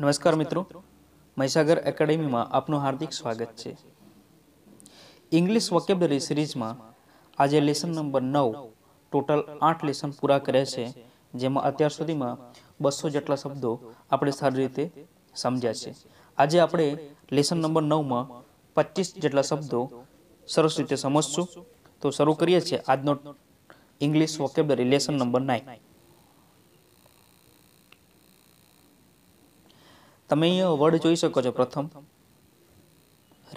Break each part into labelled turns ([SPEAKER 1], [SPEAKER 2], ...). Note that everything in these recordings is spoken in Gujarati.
[SPEAKER 1] નમસ્કાર મિત્રો મહીસાગર એકેડેમીમાં આપનું હાર્દિક સ્વાગત છે ઇંગ્લિશ વોકેબલરી સિરીઝમાં આજે લેસન નંબર નવ ટોટલ આઠ લેસન પૂરા કર્યા છે જેમાં અત્યાર સુધીમાં બસો જેટલા શબ્દો આપણે સારી રીતે સમજ્યા છે આજે આપણે લેસન નંબર નવમાં પચીસ જેટલા શબ્દો સરસ રીતે સમજશું તો શરૂ કરીએ છીએ આજનો English vocabulary lesson number nine તમે અહીંયા વર્ડ જોઈ શકો છો પ્રથમ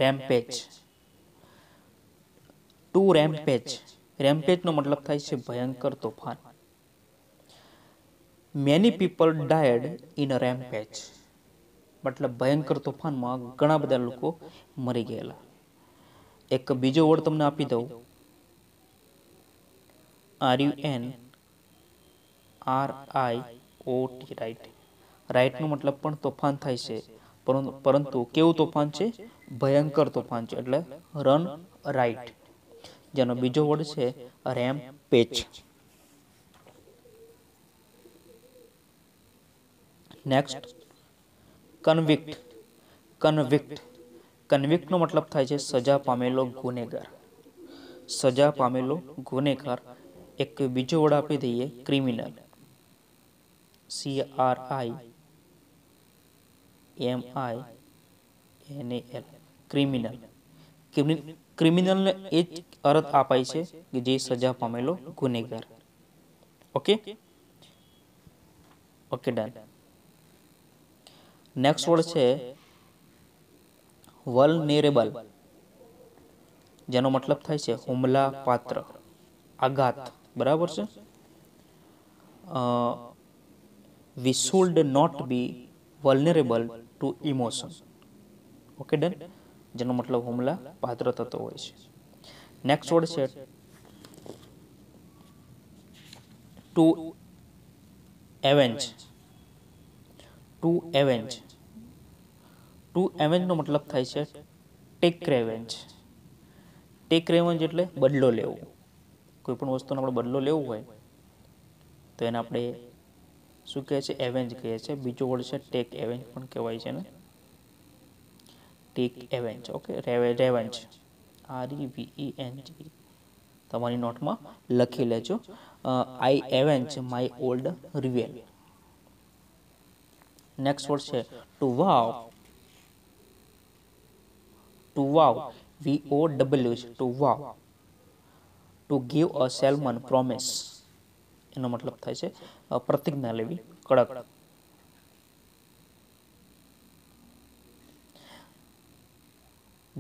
[SPEAKER 1] રેમ્પેજ ટુ રેમ્પેજ રેમ્પેજનો મતલબ થાય છે ભયંકર તોફાન many people died in a rampage મતલબ ભયંકર તોફાનમાં ઘણા બધા લોકો મરી ગયેલા એક બીજો વર્ડ તમને આપી દઉં R U N R I O T right રાઇટનો મતલબ પણ તોફાન થાય છે પરંતુ કેવું તોફાન છે ભયંકર તોફાન છે એટલે રન રાઈટ જેનો બીજો વર્ડ છે rampage next convict convict કન્વિક્ટનો મતલબ થાય છે સજા પામેલો ગુનેગાર સજા પામેલો ગુનેગાર એક બીજો વર્ડ આપી દઈએ criminal C R I M I N A ક્રિમિનલ ક્રિમિનલને એ જ અર્થ અપાય છે કે જે સજા પામેલો ગુનેગાર okay okay done next word છે વલનેરેબલ જેનો મતલબ થાય છે હુમલા પાત્ર આઘાત બરાબર છે we should not be vulnerable to emotion okay done જેનો મતલબ હુમલા પાત્ર થતો હોય છે નેક્સ્ટ વર્ડ છે to avenge to avenge to એવેન્જનો મતલબ થાય છે ટેક રેવેન્જ ટેક રેવેન્જ એટલે બદલો લેવો કોઈ પણ વસ્તુનો આપણે બદલો લેવો હોય તો એને આપણે શું કહે છે એવેન્જ કહે છે બીજો વર્ડ છે ટેક એવેન્જ પણ કહેવાય છે ને take avenge okay revenge R E V E N G તમારી નોટમાં લખી લેજો I avenge my old rival next word છે to vow to vow V O W to vow to give a solemn promise એનો મતલબ થાય છે પ્રતિજ્ઞા લેવી કડક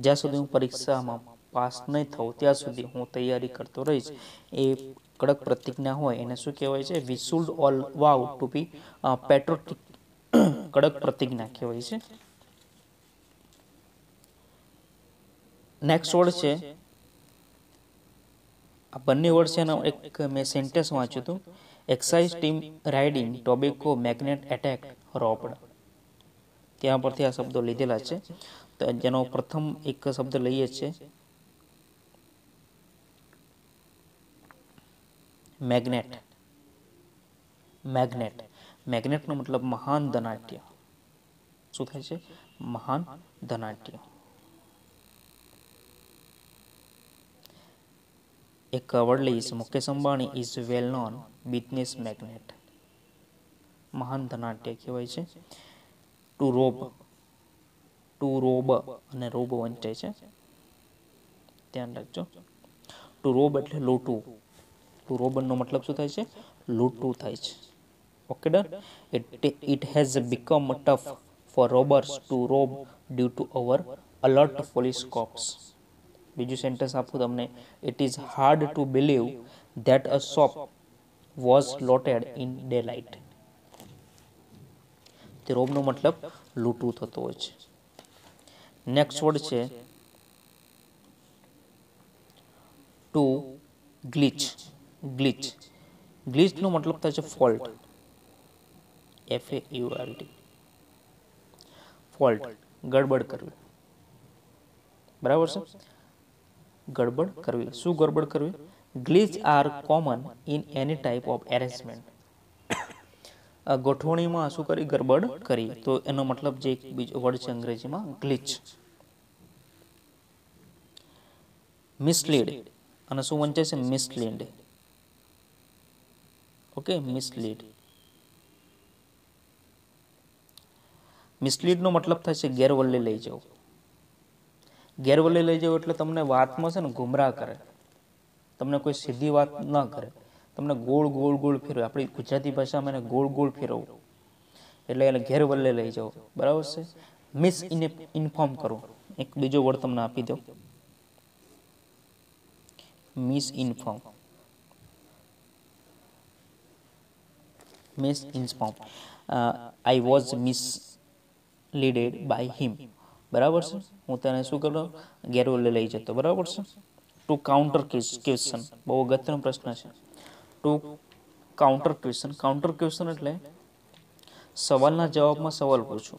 [SPEAKER 1] જ્યાં સુધી હું પરીક્ષામાં પાસ નહીં થઉં ત્યાં સુધી હું તૈયારી કરતો રહીશ એ કડક પ્રતિજ્ઞા હોય એને શું કહેવાય છે we should all vow to be patriotic કડક પ્રતિજ્ઞા કહેવાય છે નેક્સ્ટ વર્ડ છે આ બંને વર્ડ છે એનો એક મેં સેન્ટેન્સ વાંચ્યું હતું excise team raiding tobacco magnate attack roped ત્યાં પરથી આ શબ્દો લીધેલા છે તો જેનો પ્રથમ એક શબ્દ લઈએ છીએ મેગ્નેટ મેગ્નેટ મેગ્નેટનો મતલબ મહાન ધનાટ્ય શું થાય છે મહાન ધનાટ્ય A cowardly Mukesh Ambani is well known business magnate મહાન ધનાટ્ય કહેવાય છે ટુ રોબ ટુ રોબ અને રોબ વંચાય છે ધ્યાન રાખજો ટુ રોબ એટલે લૂંટવું ટુ રોબનનો મતલબ શું થાય છે લૂંટવું થાય છે okay done it it has become tough for robbers to rob due to our alert police cops બીજું સેન્ટેન્સ આપું તમને it is hard to believe that a shop was looted in daylight તે રોબનો મતલબ લૂંટવું થતો હોય છે નેક્સ્ટ વર્ડ છે ટુ ગ્લિચ ગ્લિચ ગ્લિચનો મતલબ થાય છે fault F A U R T fault ગડબડ કરવી બરાબર છે ગડબડ કરવી શું ગડબડ કરવી glitch are common in any type of arrangement ગોઠવણીમાં શું કરી ગડબડ કરી તો એનો મતલબ જે એક બીજો વર્ડ છે અંગ્રેજીમાં ગ્લિચ મિસલીડ અને શું વંચાય છે મિસલીડ ઓકે મિસલીડ મિસલીડનો મતલબ થાય છે ગેરવલ્લે લઈ જવું ગેરવલે લઈ જાઓ એટલે તમને વાતમાં છે ને ગુમરાહ કરે તમને કોઈ સીધી વાત ન કરે તમને ગોળ ગોળ ગોળ ફેરવે આપણી ગુજરાતી ભાષામાં એને ગોળ ગોળ ફેરવવું એટલે એને ગેરવલે લઈ જાઓ બરાબર છે મિસ ઇને ઇન્ફોર્મ કરો એક બીજો વર્ડ તમને આપી દો misinform misinform I was misleaded by him બરાબર છે હું તેને શું કરું ગેરવલે લઈ જતો બરાબર છે ટુ કાઉન્ટર ક્વેશ્ચન બહુ અગત્યનો પ્રશ્ન છે to counter question counter question એટલે સવાલના જવાબમાં સવાલ પૂછો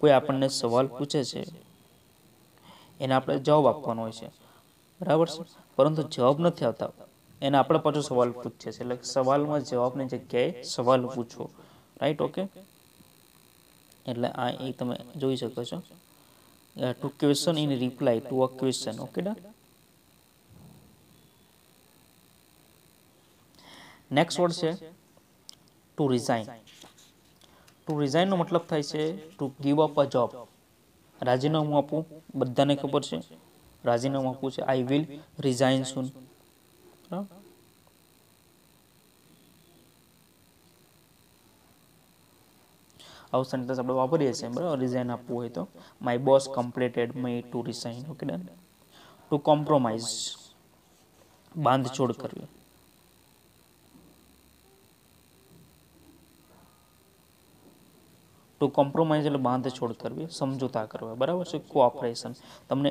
[SPEAKER 1] કોઈ આપણને સવાલ પૂછે છે એને આપણે જવાબ આપવાનો હોય છે બરાબર છે પરંતુ જવાબ નથી આવતા એને આપણે પાછો સવાલ પૂછે છે એટલે સવાલમાં જવાબની જગ્યાએ સવાલ પૂછો રાઈટ ઓકે એટલે આ એ તમે જોઈ શકો છો to question in reply to a question okay done next word છે ટુ રિઝાઇન ટુ રિઝાઇનનો મતલબ થાય છે to give up a job રાજીનામું આપવું બધાને ખબર છે રાજીનામું આપવું છે આઈ વિલ રિઝાઇન સુન બરાબર આવું સેન્ટેન્સ આપણે વાપરીએ છીએ બરાબર રિઝાઇન આપવું હોય તો my boss completed me to resign okay done to compromise બાંધછોડ કરવી ટુ કોમ્પ્રોમાઇઝ એટલે બાંધછોડ કરવી સમજૂતા કરવા બરાબર છે કોઓપરેશન તમને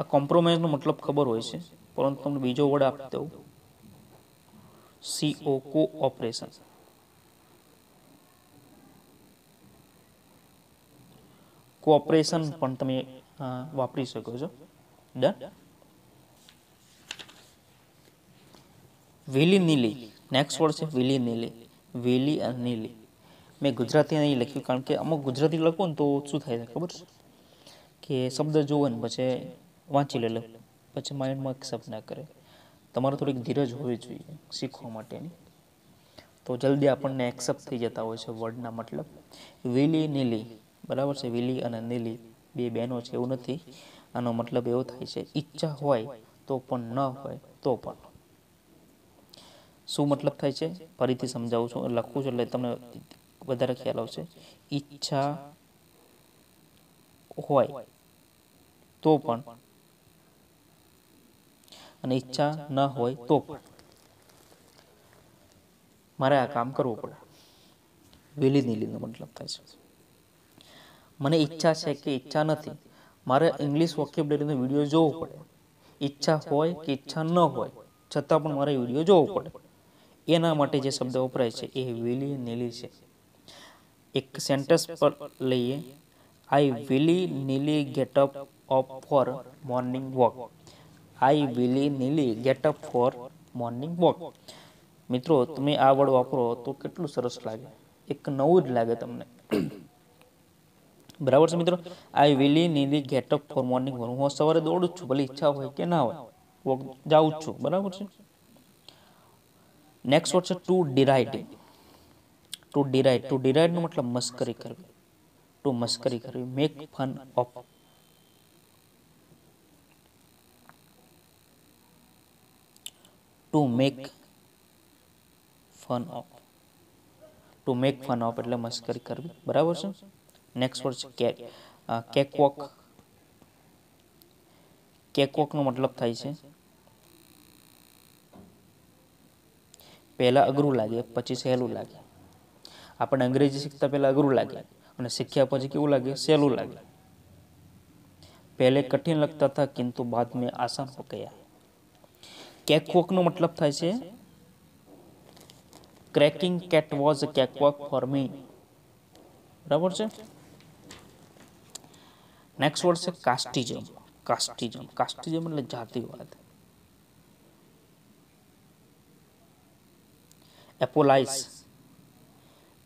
[SPEAKER 1] આ કોમ્પ્રોમાઇઝનો મતલબ ખબર હોય છે પરંતુ તમને બીજો વર્ડ આપી દઉં સીઓ કોઓપરેશન કોપરેશન પણ તમે વાપરી શકો છો done willy nilly next word છે વેલી નીલી વેલી અને નીલી મેં ગુજરાતી નહીં લખ્યું કારણ કે અમુક ગુજરાતી લખો ને તો શું થાય છે ખબર છે કે શબ્દ જોવો ને પછી વાંચી લે લેલો પછી માઇન્ડમાં એક્સેપ્ટ ના કરે તમારે થોડીક ધીરજ હોવી જોઈએ શીખવા માટેની તો જલ્દી આપણને એક્સેપ્ટ થઈ જતા હોય છે વર્ડના મતલબ વેલી નીલી બરાબર છે વિલી અને નીલી બે બહેનો છે એવું નથી આનો મતલબ એવો થાય છે ઈચ્છા હોય તો પણ ન હોય તો પણ શું મતલબ થાય છે ફરીથી સમજાવું છું લખું છું એટલે તમને વધારે ખ્યાલ આવશે ઈચ્છા હોય તો પણ અને ઈચ્છા ન હોય તો પણ મારે આ કામ કરવું પડે વિલી નીલીનો મતલબ થાય છે મને ઈચ્છા છે કે ઈચ્છા નથી મારે ઇંગ્લિશ વોકેબ્યુલરીનો વિડીયો જોવો પડે ઈચ્છા હોય કે ઈચ્છા ન હોય છતાં પણ મારે વિડીયો જોવો પડે એના માટે જે શબ્દ વપરાય છે એ વિલી નીલી છે એક સેન્ટેન્સ પર લઈએ I willy nilly get up up for morning walk I willy nilly get up for morning walk મિત્રો તમે આ વર્ડ વાપરો તો કેટલું સરસ લાગે એક નવું જ લાગે તમને બરાબર છે મિત્રો I willy nilly up for morning walk હું સવારે દોડું છું ભલે ઈચ્છા હોય કે ના હોય વોક જાઉં છું બરાબર છે નેક્સ્ટ વર્ડ છે to deride to deride to ડિરાઇડનો મતલબ મસ્કરી કરવી ટુ મસ્કરી કરવી make fun of to make fun of to make fun of એટલે મસ્કરી કરવી બરાબર છે નેક્સ્ટ વર્ડ છે કેક કેકવોક કેકવોકનો મતલબ થાય છે પહેલાં અઘરું લાગે પછી સહેલું લાગે આપણે અંગ્રેજી શીખતા પહેલાં અઘરું લાગે અને શીખ્યા પછી કેવું લાગે સહેલું લાગે પહેલે કઠિન લગતા હતા કિંતુ બાદ મેં આસાન હો ગયા કેકવોકનો મતલબ થાય છે cracking CAT was a cakewalk for me બરાબર છે नेक्स्ट वर्ड से कास्टिजम कास्टिजम कास्टिजम એટલે જાતિવાદ એપોલાઇસ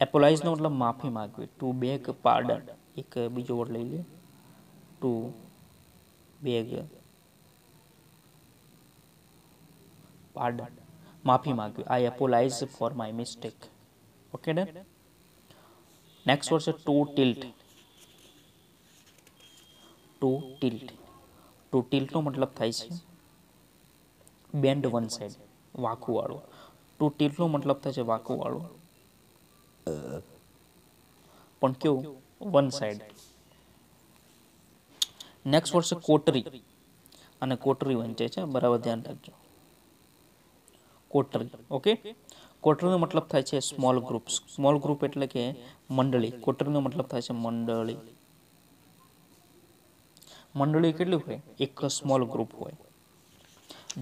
[SPEAKER 1] એપોલાઇસ નો મતલબ માફી માંગવી ટુ બેગ પાર્ડન એક બીજો વર્ડ લઈ લે ટુ બેગ પાર્ડન માફી માંગવી I apologise for my mistake okay ને નેક્સ્ટ વર્ડ છે to tilt to tilt to ટિલ્ટનો મતલબ થાય છે બેન્ડ વન સાઈડ વાંકુવાળો ટુ ટિલ્ટનો મતલબ થાય છે વાંકુવાળો પણ કેવું વન સાઈડ નેક્સ્ટ વર્ષે કોટરી અને કોટરી વંચે છે બરાબર ધ્યાન રાખજો કોટરી ઓકે કોટરીનો મતલબ થાય છે સ્મોલ ગ્રુપ સ્મોલ ગ્રુપ એટલે કે મંડળી કોટરીનો મતલબ થાય છે મંડળી મંડળી કેટલી હોય એક સ્મોલ ગ્રુપ હોય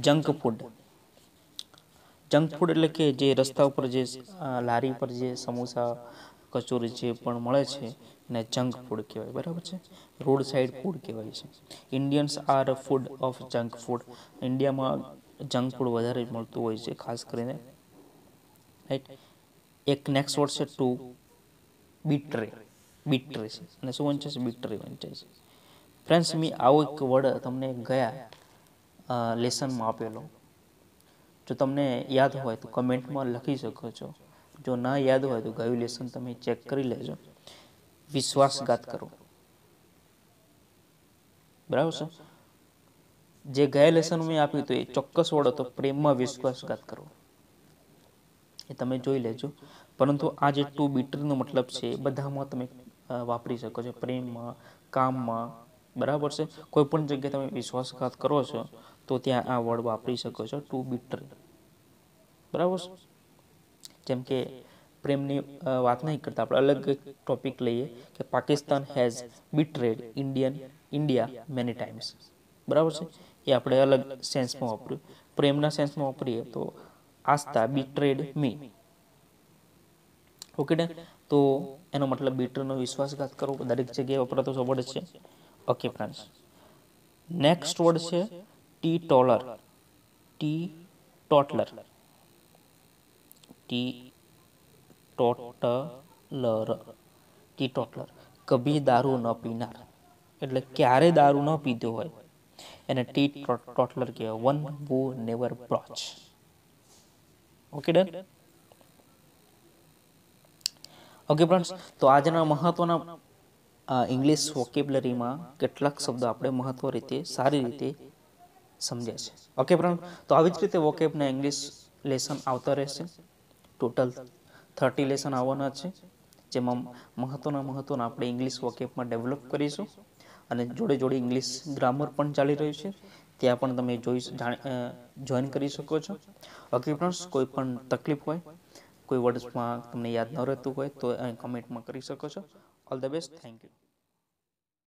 [SPEAKER 1] જંક ફૂડ જંક ફૂડ એટલે કે જે રસ્તા ઉપર જે લારી પર જે સમોસા કચોરી જે પણ મળે છે એને જંક ફૂડ કહેવાય બરાબર છે રોડ સાઈડ ફૂડ કહેવાય છે Indians are food of junk food ઇન્ડિયામાં જંક ફૂડ વધારે મળતું હોય છે ખાસ કરીને રાઈટ એક નેક્સ્ટ વર્ડ છે ટુ બીટરે બીટરે છે અને શું વંચાય છે બીટરે વંચાય છે ફ્રેન્ડ્સ મેં આવો એક વર્ડ તમને ગયા લેસનમાં આપેલો જો તમને યાદ હોય તો કમેન્ટમાં લખી શકો છો જો ના યાદ હોય તો ગયું લેસન તમે ચેક કરી લેજો વિશ્વાસઘાત કરો બરાબર છે જે ગયા લેસન મેં આપ્યું તો એ ચોક્કસ વર્ડ હતો પ્રેમમાં વિશ્વાસઘાત કરો એ તમે જોઈ લેજો પરંતુ આ જે ટુ બીટરનો મતલબ છે એ બધામાં તમે વાપરી શકો છો પ્રેમમાં કામમાં બરાબર છે કોઈ પણ જગ્યાએ તમે વિશ્વાસઘાત કરો છો તો ત્યાં આ વર્ડ વાપરી શકો છો ટુ બી બરાબર છે જેમ કે પ્રેમની વાત નહીં કરતા આપણે અલગ ટોપિક લઈએ કે Pakistan has betrayed Indian India many times બરાબર છે એ આપણે અલગ સેન્સમાં વાપર્યું પ્રેમના સેન્સમાં વાપરીએ તો આસ્થા બી ટ્રેડ મી ઓકે ને તો એનો મતલબ બીટરનો વિશ્વાસઘાત કરવો દરેક જગ્યાએ વપરાતો સવડ છે ઓકે ફ્રેન્ડ્સ નેક્સ્ટ વર્ડ છે ટી teetotaller teetotaller teetotaller ટોટલર કભી દારૂ ન પીનાર એટલે ક્યારે દારૂ ન પીધો હોય એને ટી ટોટલર કહેવાય one who never broach okay done okay friends તો આજના મહત્વના ઇંગ્લિશ વોકેબ્લરીમાં કેટલાક શબ્દો આપણે મહત્વ રીતે સારી રીતે સમજ્યા છે ઓકે પ્રણ તો આવી જ રીતે વોકેબના ઇંગ્લિશ લેસન આવતા રહેશે ટોટલ થર્ટી લેસન આવવાના છે જેમાં મહત્વના મહત્વના આપણે ઇંગ્લિશ વોકેબમાં ડેવલપ કરીશું અને જોડે જોડે ઇંગ્લિશ ગ્રામર પણ ચાલી રહ્યું છે ત્યાં પણ તમે જોઈ જોઈન કરી શકો છો ઓકે ફ્રેન્ડ્સ કોઈ પણ તકલીફ હોય કોઈ વર્ડ્સમાં તમને યાદ ન રહેતું હોય તો કમેન્ટમાં કરી શકો છો all the best thank you